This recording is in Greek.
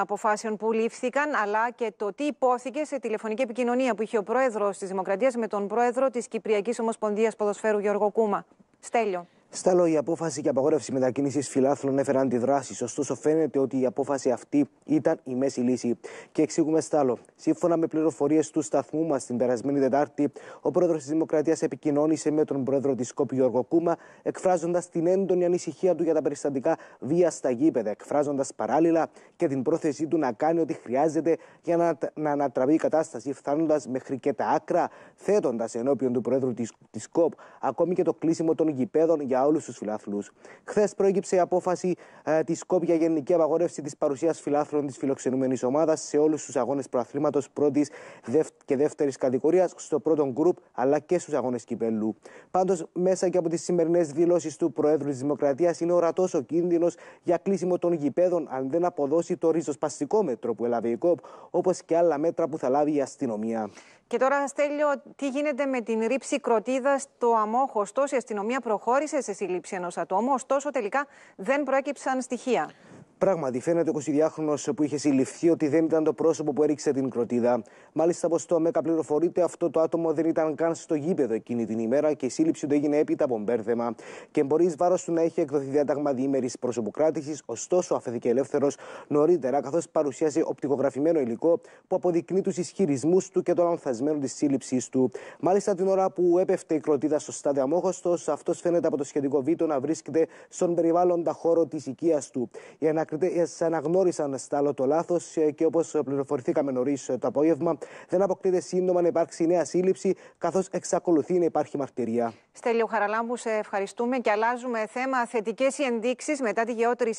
αποφάσεων που λήφθηκαν, αλλά και το τι υπόθηκε σε τηλεφωνική επικοινωνία που είχε ο πρόεδρος της Δημοκρατίας με τον πρόεδρο της Κυπριακής Ομοσπονδίας Ποδοσφαίρου Γιώργο Κούμα. Στέλιο. Στα η απόφαση για απαγόρευση μετακίνησης φιλάθλων έφεραν αντιδράσεις. Ωστόσο, φαίνεται ότι η απόφαση αυτή ήταν η μέση λύση. Και εξηγούμε στα άλλο. Σύμφωνα με πληροφορίες του σταθμού μας την περασμένη Δετάρτη, ο πρόεδρος της Δημοκρατίας επικοινώνησε με τον πρόεδρο της Σκόπη Γιώργο Κούμα, εκφράζοντας την έντονη ανησυχία του για τα περιστατικά βία στα γήπεδα, εκφράζοντας παράλληλα και την πρόθεσή του να κάνει ό,τι χρειάζεται για να, να ανατραβεί η κατάσταση, φτάνοντας μέχρι και τα άκρα, θέτοντας ενώπιον του πρόεδρου της ΚΟΠ ακόμη και το κλείσιμο των γηπέδων για όλους τους φιλάθλους. Χθες προέκυψε η απόφαση ε, της ΚΟΠ για γενική απαγόρευση της παρουσίας φιλάθλων της φιλοξενούμενης ομάδας σε όλους τους αγώνες προαθλήματος πρώτης και δεύτερης κατηγορίας, στο πρώτο γκρουπ αλλά και στους αγώνες κυπέλου. Πάντως, μέσα και από τις σημερινές δηλώσεις του Προέδρου της Δημοκρατίας, είναι ορατός ο κίνδυνος για κλείσιμο των γηπέδων αν δεν αποδώσει το ριζοσπαστικό μέτρο που έλαβε η ΚΟΠ, όπως και άλλα μέτρα που θα λάβει η αστυνομία. Και τώρα, Στέλιο, τι γίνεται με την ρήψη κροτίδας στο Ωστόσο, Η αστυνομία προχώρησε σε η λήψη ενός ατόμου, ωστόσο τελικά δεν προέκυψαν στοιχεία. Πράγματι, φαίνεται ο 22χρονο που είχε συλληφθεί ότι δεν ήταν το πρόσωπο που έριξε την κροτίδα. Μάλιστα, όπως το ΜΕΚΑ πληροφορείται, αυτό το άτομο δεν ήταν καν στο γήπεδο εκείνη την ημέρα και η σύλληψη του έγινε έπειτα από μπέρδεμα. Και μπορεί βάρος του να έχει εκδοθεί διάταγμα διήμερης προσωποκράτησης, ωστόσο αφαιθήκε ελεύθερος νωρίτερα, καθώς παρουσιάζει οπτικογραφημένο υλικό που αποδεικνύει τους ισχυρισμούς του και το λανθασμένο της σύλληψής του. Μάλιστα, την ώρα που έπεφτε η κροτίδα στο στάδιο Αμόχωστος, αυτός φαίνεται από το σχετικό βίντεο να βρίσκεται στον περιβάλλοντα χώρο της οικίας του. Η ε, Σα αναγνώρισαν στάλο το λάθος ε, και όπως πληροφορηθήκαμε νωρίς ε, το απόγευμα, δεν αποκτείται σύντομα να υπάρξει νέα σύλληψη, καθώς εξακολουθεί να υπάρχει μαρτυρία. Στέλιο Χαραλάμπου, σε ευχαριστούμε και αλλάζουμε θέμα. Θετικές οι ενδείξεις μετά τη γεώτερη